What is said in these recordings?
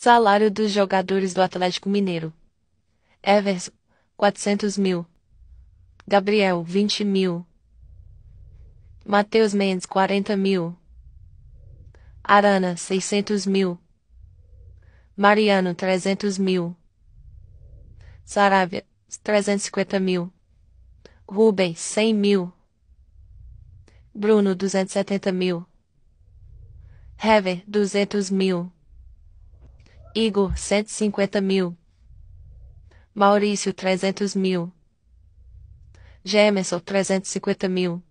Salário dos jogadores do Atlético Mineiro. Everson, 400 mil. Gabriel, 20 mil. Matheus Mendes, 40 mil. Arana, 600 mil. Mariano, 300 mil. Saravia, 350 mil. Rubens, 100 mil. Bruno, 270 mil. Hever, 200 mil. Igor, 150 mil. Maurício, 300 mil. Gemerson, 350 mil.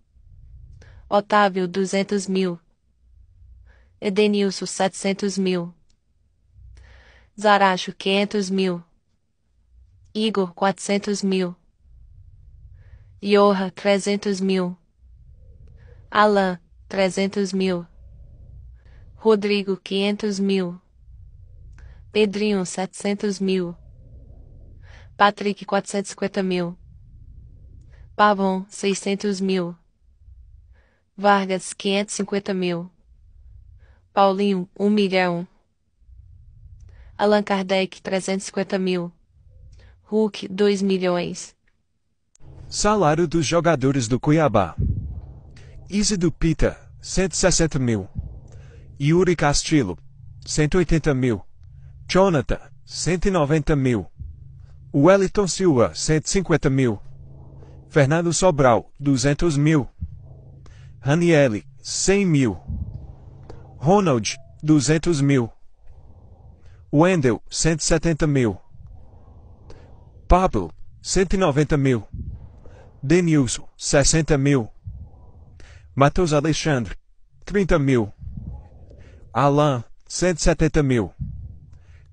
Otávio, 200 mil. Edenilson, 700 mil. Zaracho, 500 mil. Igor, 400 mil. Iorra, 300 mil. Alan, 300 mil. Rodrigo, 500 mil. Pedrinho 700 mil. Patrick 450 mil. Pavon 600 mil. Vargas 550 mil. Paulinho 1 milhão. Allan Kardec 350 mil. Hulk 2 milhões. Salário dos jogadores do Cuiabá. Isido Pita 160 mil. Yuri Castillo 180 mil. Jonathan, 190 mil. Wellington Silva, 150 mil. Fernando Sobral, 200 mil. Raniele, 100 mil. Ronald, 200 mil. Wendel, 170 mil. Pablo, 190 mil. Denilson, 60 mil. Matheus Alexandre, 30 mil. Alain, 170 mil.